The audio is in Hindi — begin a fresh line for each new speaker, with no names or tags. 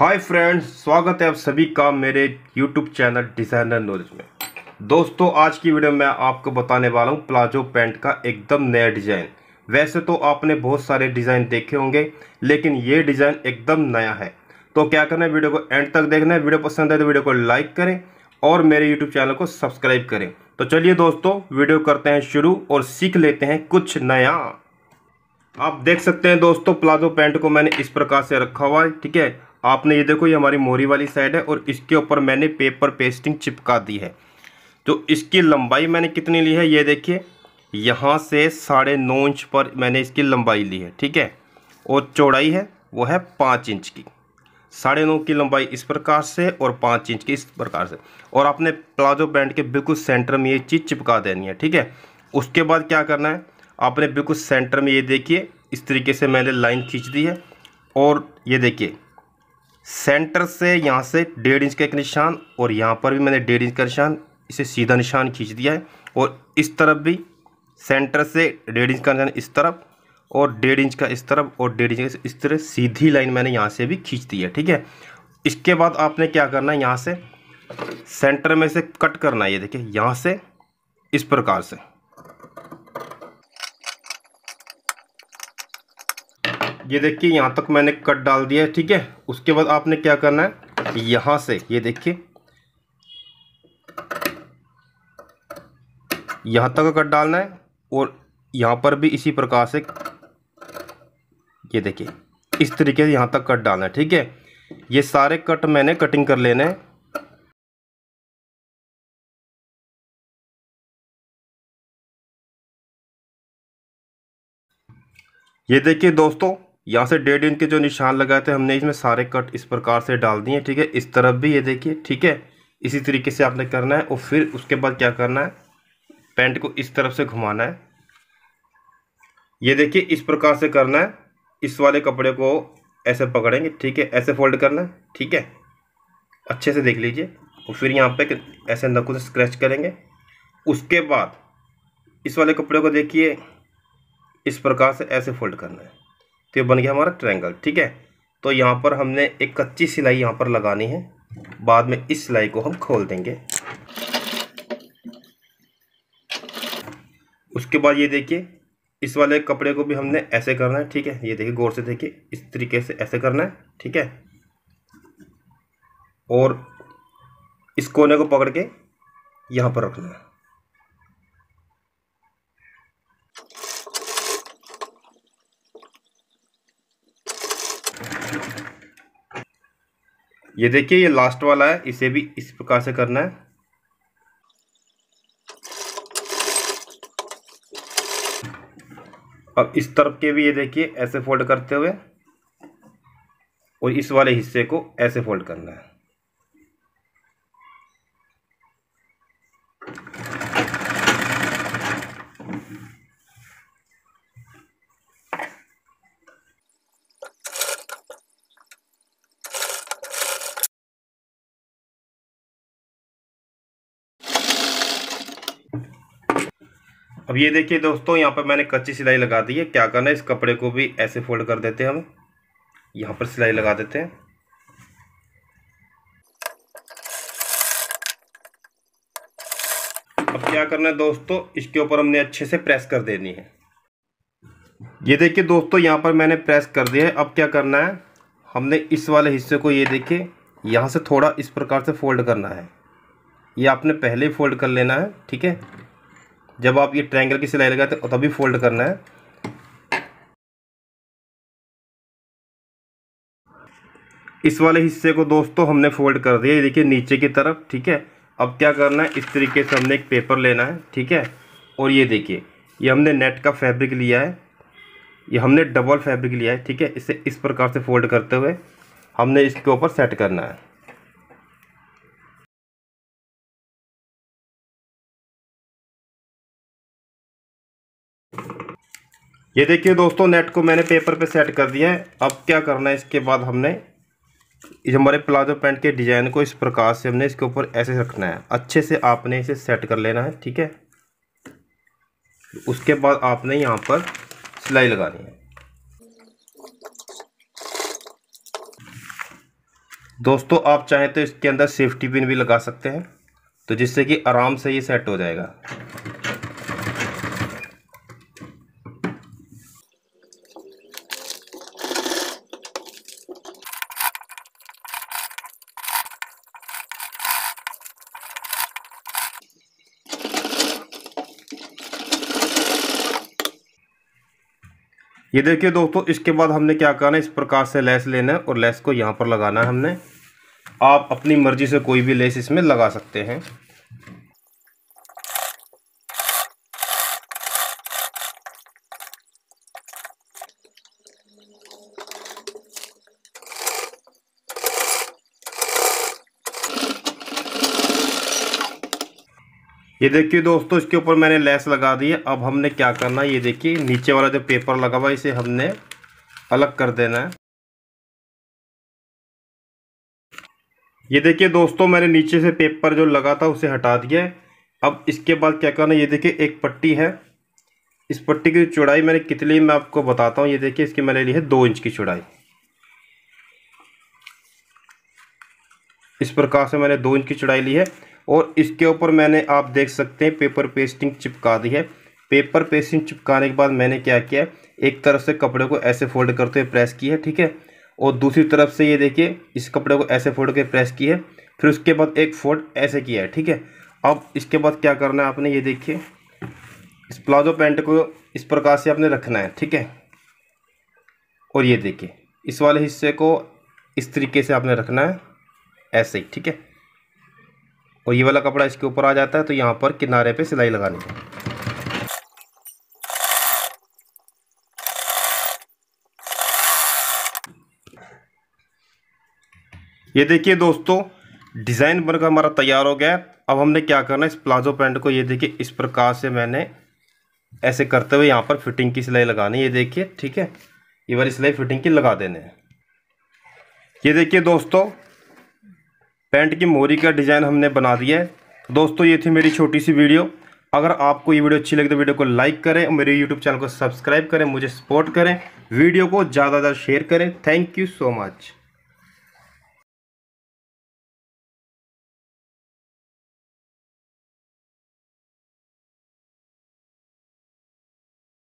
हाय फ्रेंड्स स्वागत है आप सभी का मेरे यूट्यूब चैनल डिज़ाइनर नॉलेज में दोस्तों आज की वीडियो में आपको बताने वाला हूँ प्लाजो पैंट का एकदम नया डिज़ाइन वैसे तो आपने बहुत सारे डिज़ाइन देखे होंगे लेकिन ये डिज़ाइन एकदम नया है तो क्या करना है वीडियो को एंड तक देखना है वीडियो पसंद है तो वीडियो को लाइक करें और मेरे यूट्यूब चैनल को सब्सक्राइब करें तो चलिए दोस्तों वीडियो करते हैं शुरू और सीख लेते हैं कुछ नया आप देख सकते हैं दोस्तों प्लाजो पैंट को मैंने इस प्रकार से रखा हुआ है ठीक है आपने ये देखो ये हमारी मोरी वाली साइड है और इसके ऊपर मैंने पेपर पेस्टिंग चिपका दी है तो इसकी लंबाई मैंने कितनी ली है ये देखिए यहाँ से साढ़े नौ इंच पर मैंने इसकी लंबाई ली है ठीक है और चौड़ाई है वो है पाँच इंच की साढ़े नौ की लंबाई इस प्रकार से और पाँच इंच की इस प्रकार से और आपने प्लाजो पैंट के बिल्कुल सेंटर में ये चीज़ चिपका देनी है ठीक है उसके बाद क्या करना है आपने बिल्कुल सेंटर में ये देखिए इस तरीके से मैंने लाइन खींच दी है और ये देखिए सेंटर से यहाँ से डेढ़ इंच का एक निशान और यहाँ पर भी मैंने डेढ़ इंच का निशान इसे सीधा निशान खींच दिया है और इस तरफ भी सेंटर से डेढ़ इंच का निशान इस तरफ और डेढ़ इंच का इस तरफ और डेढ़ इंच का इस तरह सीधी लाइन मैंने यहाँ से भी खींच दी है ठीक है इसके बाद आपने क्या करना है यहाँ से सेंटर में से कट करना है ये देखिए यहाँ से इस प्रकार से ये देखिए यहाँ तक मैंने कट डाल दिया है ठीक है उसके बाद आपने क्या करना है यहाँ से ये देखिए यहाँ तक कट डालना है और यहाँ पर भी इसी प्रकार से ये देखिए इस तरीके से यहाँ तक कट डालना है ठीक है ये सारे कट मैंने कटिंग कर लेने हैं ये देखिए दोस्तों यहाँ से डेढ़ इंच के जो निशान लगाए थे हमने इसमें सारे कट इस प्रकार से डाल दिए ठीक है इस तरफ भी ये देखिए ठीक है इसी तरीके से आपने करना है और फिर उसके बाद क्या करना है पैंट को इस तरफ से घुमाना है ये देखिए इस प्रकार से करना है इस वाले कपड़े को ऐसे पकड़ेंगे ठीक है ऐसे फोल्ड करना है ठीक है अच्छे से देख लीजिए और फिर यहाँ पे ऐसे नकों से स्क्रैच करेंगे उसके बाद इस वाले कपड़े को देखिए इस प्रकार से ऐसे फोल्ड करना है तो ये बन गया हमारा ट्रैंगल ठीक है तो यहाँ पर हमने एक कच्ची सिलाई यहाँ पर लगानी है बाद में इस सिलाई को हम खोल देंगे उसके बाद ये देखिए इस वाले कपड़े को भी हमने ऐसे करना है ठीक है ये देखिए गौर से देखिए इस तरीके से ऐसे करना है ठीक है और इस कोने को पकड़ के यहाँ पर रखना है ये देखिए ये लास्ट वाला है इसे भी इस प्रकार से करना है अब इस तरफ के भी ये देखिए ऐसे फोल्ड करते हुए और इस वाले हिस्से को ऐसे फोल्ड करना है अब ये देखिए दोस्तों यहाँ पर मैंने कच्ची सिलाई लगा दी है क्या करना है इस कपड़े को भी ऐसे फोल्ड कर देते हैं हम यहाँ पर सिलाई लगा देते हैं अब क्या करना है दोस्तों इसके ऊपर हमने अच्छे से प्रेस कर देनी है ये देखिए दोस्तों यहाँ पर मैंने प्रेस कर दिया है अब क्या करना है हमने इस वाले हिस्से को ये देखिए यहाँ से थोड़ा इस प्रकार से फोल्ड करना है ये आपने पहले ही फोल्ड कर लेना है ठीक है जब आप ये ट्रायंगल की सिलाई लगाते हो तभी फोल्ड करना है इस वाले हिस्से को दोस्तों हमने फोल्ड कर दिया ये देखिए नीचे की तरफ ठीक है अब क्या करना है इस तरीके से हमने एक पेपर लेना है ठीक है और ये देखिए ये हमने नेट का फैब्रिक लिया है ये हमने डबल फैब्रिक लिया है ठीक है इसे इस प्रकार से फोल्ड करते हुए हमने इसके ऊपर सेट करना है ये देखिए दोस्तों नेट को मैंने पेपर पे सेट कर दिया है अब क्या करना है इसके बाद हमने इस हमारे प्लाजो पैंट के डिज़ाइन को इस प्रकार से हमने इसके ऊपर ऐसे रखना है अच्छे से आपने इसे सेट कर लेना है ठीक है उसके बाद आपने यहाँ पर सिलाई लगानी है दोस्तों आप चाहें तो इसके अंदर सेफ्टी पिन भी लगा सकते हैं तो जिससे कि आराम से ये सेट हो जाएगा ये देखिए दोस्तों इसके बाद हमने क्या करना है इस प्रकार से लेस लेना है और लेस को यहाँ पर लगाना है हमने आप अपनी मर्जी से कोई भी लेस इसमें लगा सकते हैं ये देखिए दोस्तों इसके ऊपर मैंने लेस लगा दी है अब हमने क्या करना है ये देखिए नीचे वाला जो पेपर लगा हुआ है इसे हमने अलग कर देना है ये देखिए दोस्तों मैंने नीचे से पेपर जो लगा था उसे हटा दिया है अब इसके बाद क्या करना है ये देखिए एक पट्टी है इस पट्टी की चौड़ाई मैंने कितनी मैं आपको बताता हूँ ये देखिए इसकी मैंने ली है दो इंच की चौड़ाई इस प्रकार से मैंने दो इंच की चौड़ाई ली है और इसके ऊपर मैंने आप देख सकते हैं पेपर पेस्टिंग चिपका दी है पेपर पेस्टिंग चिपकाने के बाद मैंने क्या किया एक तरफ से कपड़े को ऐसे फोल्ड करते हुए प्रेस की है ठीक है और दूसरी तरफ से ये देखिए इस कपड़े को ऐसे फोल्ड कर प्रेस की है फिर उसके बाद एक फोल्ड ऐसे किया है ठीक है अब इसके बाद क्या करना है आपने ये देखिए इस प्लाजो पैंट को इस प्रकार से आपने रखना है ठीक है और ये देखिए इस वाले हिस्से को इस तरीके से आपने रखना है ऐसे ही ठीक है और ये वाला कपड़ा इसके ऊपर आ जाता है तो यहाँ पर किनारे पे सिलाई लगानी है ये देखिए दोस्तों डिज़ाइन बनकर हमारा तैयार हो गया अब हमने क्या करना है इस प्लाजो पैंट को ये देखिए इस प्रकार से मैंने ऐसे करते हुए यहाँ पर फिटिंग की सिलाई लगानी है ये देखिए ठीक है ये बार सिलाई फिटिंग की लगा देने हैं ये देखिए दोस्तों पैंट की मोरी का डिज़ाइन हमने बना दिया है तो दोस्तों ये थी मेरी छोटी सी वीडियो अगर आपको ये वीडियो अच्छी लगी तो वीडियो को लाइक करें और मेरे यूट्यूब चैनल को सब्सक्राइब करें मुझे सपोर्ट करें वीडियो को ज़्यादा ज़्यादा शेयर करें थैंक यू सो मच